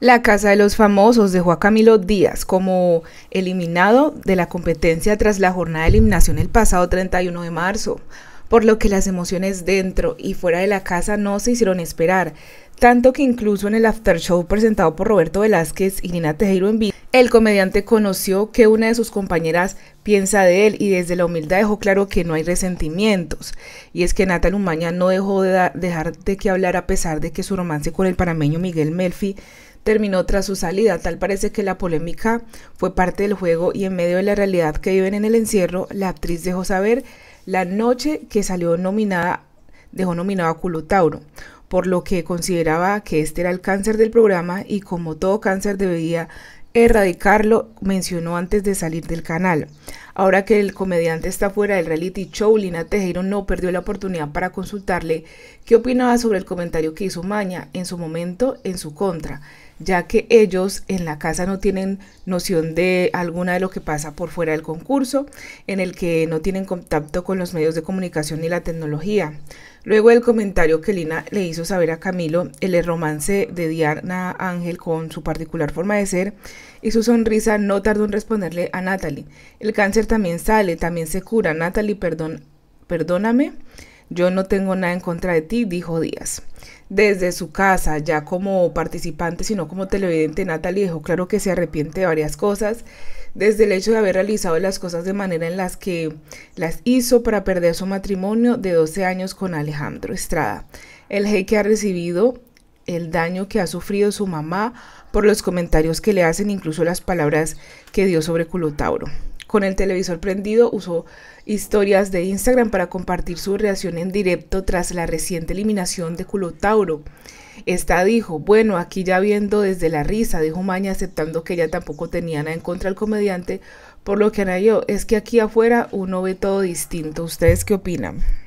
La Casa de los Famosos dejó a Camilo Díaz como eliminado de la competencia tras la jornada de eliminación el pasado 31 de marzo, por lo que las emociones dentro y fuera de la casa no se hicieron esperar, tanto que incluso en el after show presentado por Roberto Velázquez y Nina Tejero en vivo, el comediante conoció que una de sus compañeras piensa de él y desde la humildad dejó claro que no hay resentimientos. Y es que Natal Umaña no dejó de dejar de que hablar a pesar de que su romance con el panameño Miguel Melfi terminó tras su salida. Tal parece que la polémica fue parte del juego y en medio de la realidad que viven en el encierro, la actriz dejó saber la noche que salió nominada, dejó nominada a Tauro, por lo que consideraba que este era el cáncer del programa y como todo cáncer debía erradicarlo, mencionó antes de salir del canal. Ahora que el comediante está fuera del reality show, Lina Tejero no perdió la oportunidad para consultarle qué opinaba sobre el comentario que hizo Maña en su momento en su contra, ya que ellos en la casa no tienen noción de alguna de lo que pasa por fuera del concurso, en el que no tienen contacto con los medios de comunicación ni la tecnología. Luego el comentario que Lina le hizo saber a Camilo, el romance de Diana Ángel con su particular forma de ser y su sonrisa no tardó en responderle a Natalie. El cáncer también sale, también se cura. Natalie, perdón, perdóname, yo no tengo nada en contra de ti, dijo Díaz. Desde su casa, ya como participante, sino como televidente, Natalie dijo claro que se arrepiente de varias cosas desde el hecho de haber realizado las cosas de manera en las que las hizo para perder su matrimonio de 12 años con Alejandro Estrada. El jeque ha recibido el daño que ha sufrido su mamá por los comentarios que le hacen, incluso las palabras que dio sobre Culotauro con el televisor prendido, usó historias de Instagram para compartir su reacción en directo tras la reciente eliminación de Tauro. Esta dijo, bueno, aquí ya viendo desde la risa, dijo Maña aceptando que ella tampoco tenía nada en contra del comediante, por lo que añadió, es que aquí afuera uno ve todo distinto. ¿Ustedes qué opinan?